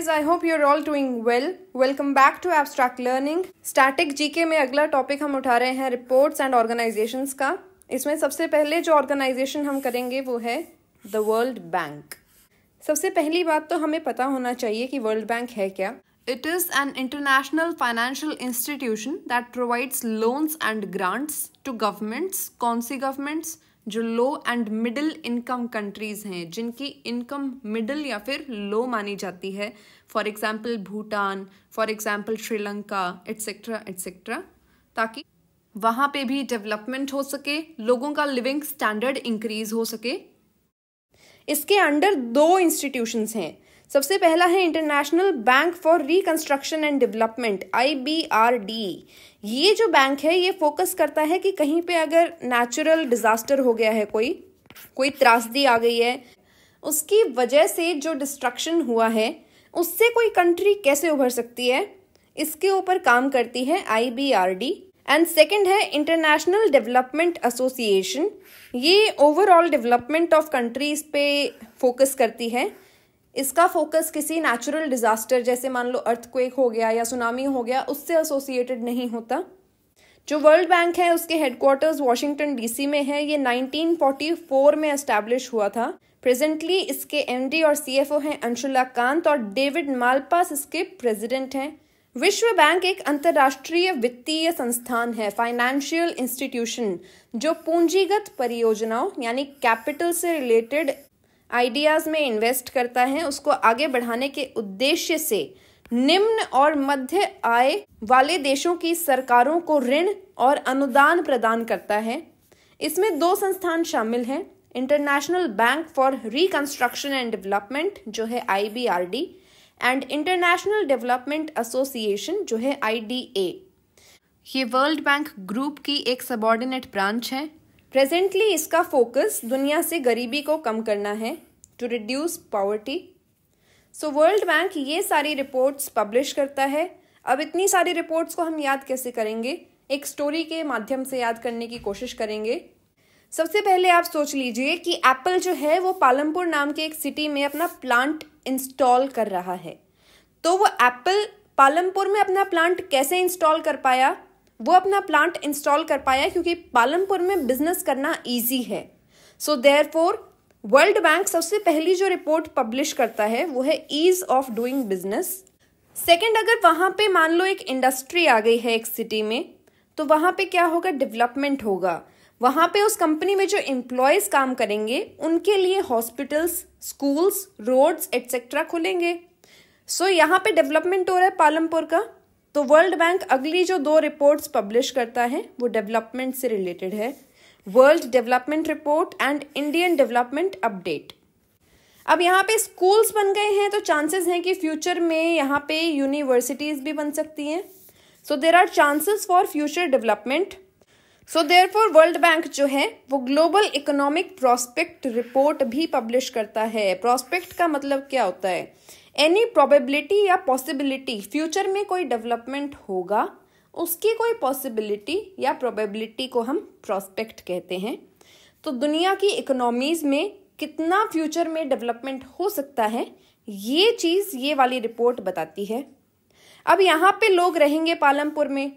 guys I hope you're all doing well welcome back to abstract learning static GK में अगला topic हम उठा रहे हैं रिपोर्ट्स एंड ऑर्गेनाइजेशन का इसमें सबसे पहले जो ऑर्गेनाइजेशन हम करेंगे वो है द वर्ल्ड बैंक सबसे पहली बात तो हमें पता होना चाहिए कि वर्ल्ड बैंक है क्या it is an international financial institution that provides loans and grants to governments कौन सी गवर्नमेंट्स जो low and middle income countries हैं जिनकी इनकम मिडिल या फिर लो मानी जाती है for example Bhutan for example Sri Lanka etcetera etcetera ताकि वहाँ पे भी डेवलपमेंट हो सके लोगों का लिविंग स्टैंडर्ड इंक्रीज हो सके इसके अंडर दो इंस्टीट्यूशंस हैं सबसे पहला है international bank for reconstruction and development I ये जो बैंक है ये फोकस करता है कि कहीं पे अगर नेचुरल डिजास्टर हो गया है कोई कोई त्रासदी आ गई है उसकी वजह से जो डिस्ट्रक्शन हुआ है उससे कोई कंट्री कैसे उभर सकती है इसके ऊपर काम करती है आई एंड सेकेंड है इंटरनेशनल डेवलपमेंट एसोसिएशन ये ओवरऑल डेवलपमेंट ऑफ कंट्रीज पे फोकस करती है इसका फोकस किसी नेचुरल डिज़ास्टर जैसे मान लो अर्थक्वेक हो गया या सुनामी हो गया उससे एसोसिएटेड नहीं होता जो वर्ल्ड बैंक है उसके हेडक्वार्टर्स वाशिंगटन डीसी में है ये 1944 में एस्टेब्लिश हुआ था प्रेजेंटली इसके एमडी और सीएफओ हैं अंशुला कांत और डेविड मालपास इसके प्रेसिडेंट हैं विश्व बैंक एक अंतर्राष्ट्रीय वित्तीय संस्थान है फाइनेंशियल इंस्टीट्यूशन जो पूंजीगत परियोजनाओं यानी कैपिटल से रिलेटेड आइडियाज़ में इन्वेस्ट करता है उसको आगे बढ़ाने के उद्देश्य से निम्न और मध्य आय वाले देशों की सरकारों को ऋण और अनुदान प्रदान करता है इसमें दो संस्थान शामिल हैं international bank for reconstruction and development जो है IBRD and international development association जो है आईडीए ये वर्ल्ड बैंक ग्रुप की एक सबॉर्डिनेट ब्रांच है प्रेजेंटली इसका फोकस दुनिया से गरीबी को कम करना है to reduce poverty so world bank ये सारी रिपोर्ट्स पब्लिश करता है अब इतनी सारी रिपोर्ट्स को हम याद कैसे करेंगे एक स्टोरी के माध्यम से याद करने की कोशिश करेंगे सबसे पहले आप सोच लीजिए कि एप्पल जो है वो पालमपुर नाम के एक सिटी में अपना प्लांट इंस्टॉल कर रहा है तो वो एप्पल पालमपुर में अपना प्लांट कैसे इंस्टॉल कर पाया वो अपना प्लांट इंस्टॉल कर पाया क्योंकि पालमपुर में बिजनेस करना ईजी है so therefore world bank सबसे पहली जो रिपोर्ट पब्लिश करता है वो है ease of doing business second अगर वहां पे मान लो एक इंडस्ट्री आ गई है एक सिटी में तो वहां पे क्या होगा डेवलपमेंट होगा वहां पे उस कंपनी में जो एम्प्लॉयज़ काम करेंगे उनके लिए हॉस्पिटल्स स्कूल्स रोड्स एटसेट्रा खुलेंगे सो so, यहाँ पे डेवलपमेंट हो रहा है पालमपुर का तो वर्ल्ड बैंक अगली जो दो रिपोर्ट्स पब्लिश करता है वो डेवलपमेंट से रिलेटेड है world development report and Indian development update अब यहाँ पे स्कूल्स बन गए हैं तो चांसेस हैं कि फ्यूचर में यहाँ पे यूनिवर्सिटीज़ भी बन सकती हैं so there are chances for future development so therefore world bank जो है वो ग्लोबल इकोनॉमिक प्रोस्पेक्ट रिपोर्ट भी पब्लिश करता है प्रोस्पेक्ट का मतलब क्या होता है एनी प्रोबेबिलिटी या पॉसिबिलिटी फ्यूचर में कोई डेवलपमेंट होगा उसकी कोई पॉसिबिलिटी या प्रोबेबिलिटी को हम प्रोस्पेक्ट कहते हैं तो दुनिया की इकोनॉमीज़ में कितना फ्यूचर में डेवलपमेंट हो सकता है ये चीज़ ये वाली रिपोर्ट बताती है अब यहाँ पे लोग रहेंगे पालमपुर में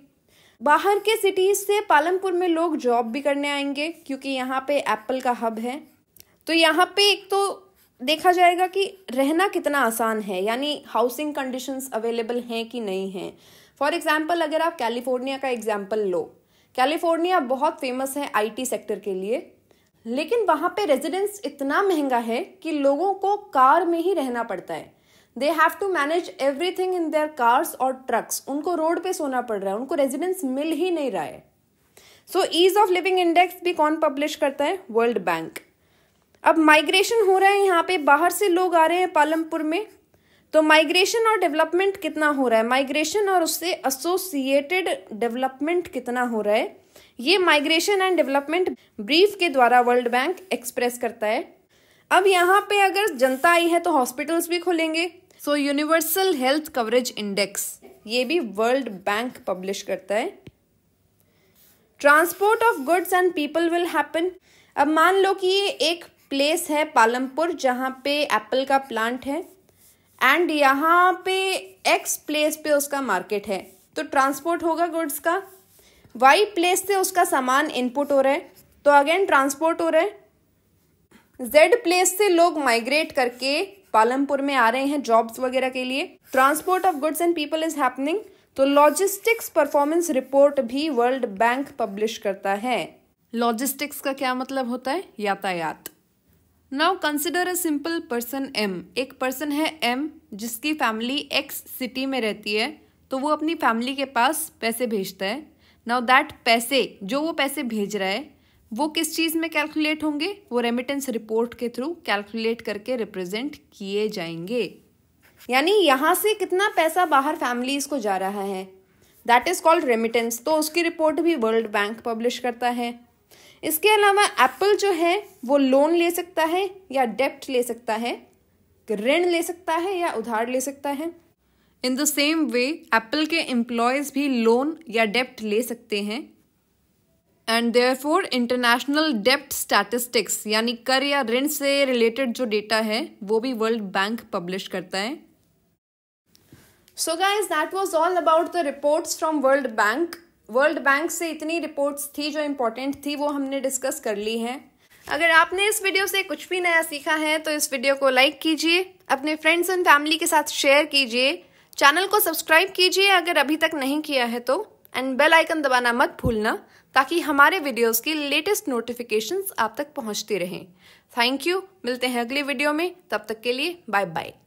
बाहर के सिटीज़ से पालमपुर में लोग जॉब भी करने आएंगे क्योंकि यहाँ पे एप्पल का हब है तो यहाँ पे एक तो देखा जाएगा कि रहना कितना आसान है यानी हाउसिंग कंडीशंस अवेलेबल हैं कि नहीं हैं फॉर एग्जाम्पल अगर आप कैलिफोर्निया का एग्जाम्पल लो कैलिफोर्निया बहुत फेमस है आईटी सेक्टर के लिए लेकिन वहाँ पे रेजिडेंस इतना महंगा है कि लोगों को कार में ही रहना पड़ता है they have to manage everything in their cars और ट्रक्स उनको रोड पे सोना पड़ रहा है उनको रेजिडेंस मिल ही नहीं रहा है so ease of living index भी कौन पब्लिश करता है वर्ल्ड बैंक अब माइग्रेशन हो रहा है यहाँ पे बाहर से लोग आ रहे हैं पालमपुर में तो माइग्रेशन और डेवलपमेंट कितना हो रहा है माइग्रेशन और उससे एसोसिएटेड डेवलपमेंट कितना हो रहा है ये माइग्रेशन एंड डेवलपमेंट ब्रीफ के द्वारा वर्ल्ड बैंक एक्सप्रेस करता है अब यहाँ पे अगर जनता आई है तो हॉस्पिटल्स भी खोलेंगे so universal health coverage index ये भी वर्ल्ड बैंक पब्लिश करता है transport of goods and people will happen अब मान लो कि ये एक प्लेस है पालमपुर जहाँ पे एप्पल का प्लांट है एंड यहाँ पे एक्स प्लेस पे उसका मार्केट है तो ट्रांसपोर्ट होगा गुड्स का वाई प्लेस से उसका सामान इनपुट हो रहा है तो अगेन ट्रांसपोर्ट हो रहा है जेड प्लेस से लोग माइग्रेट करके पालमपुर में आ रहे हैं जॉब्स वगैरह के लिए transport of goods and people is happening तो लॉजिस्टिक्स परफॉर्मेंस रिपोर्ट भी वर्ल्ड बैंक पब्लिश करता है लॉजिस्टिक्स का क्या मतलब होता है यातायात now consider a simple person M एक पर्सन है एम जिसकी फैमिली एक्स सिटी में रहती है तो वो अपनी फैमिली के पास पैसे भेजता है नाउ दैट पैसे जो वो पैसे भेज रहा है वो किस चीज़ में कैलकुलेट होंगे वो रेमिटेंस रिपोर्ट के थ्रू कैलकुलेट करके रिप्रेजेंट किए जाएंगे यानी यहाँ से कितना पैसा बाहर फैमिलीज को जा रहा है दैट इज़ कॉल्ड रेमिटेंस तो उसकी रिपोर्ट भी वर्ल्ड बैंक पब्लिश करता है इसके अलावा एप्पल जो है वो लोन ले सकता है या डेप्ट ले सकता है ऋण ले सकता है या उधार ले सकता है in the same way Apple के एम्प्लॉयज़ भी लोन या डेप्ट ले सकते हैं एंड देयर फोर इंटरनेशनल डेप्ट स्टैटिस्टिक्स यानी कर या ऋण से रिलेटेड जो डेटा है वो भी वर्ल्ड बैंक पब्लिश करता है so guys that was all about the reports from world bank world bank से इतनी रिपोर्ट्स थी जो इम्पोर्टेंट थी वो हमने डिस्कस कर ली हैं अगर आपने इस वीडियो से कुछ भी नया सीखा है तो इस वीडियो को लाइक कीजिए अपने फ्रेंड्स एंड फैमिली के साथ शेयर कीजिए चैनल को सब्सक्राइब कीजिए अगर अभी तक नहीं किया है तो एंड बेल आइकन दबाना मत भूलना ताकि हमारे वीडियोस की लेटेस्ट नोटिफिकेशंस आप तक पहुंचती रहें थैंक यू मिलते हैं अगले वीडियो में तब तक के लिए बाय बाय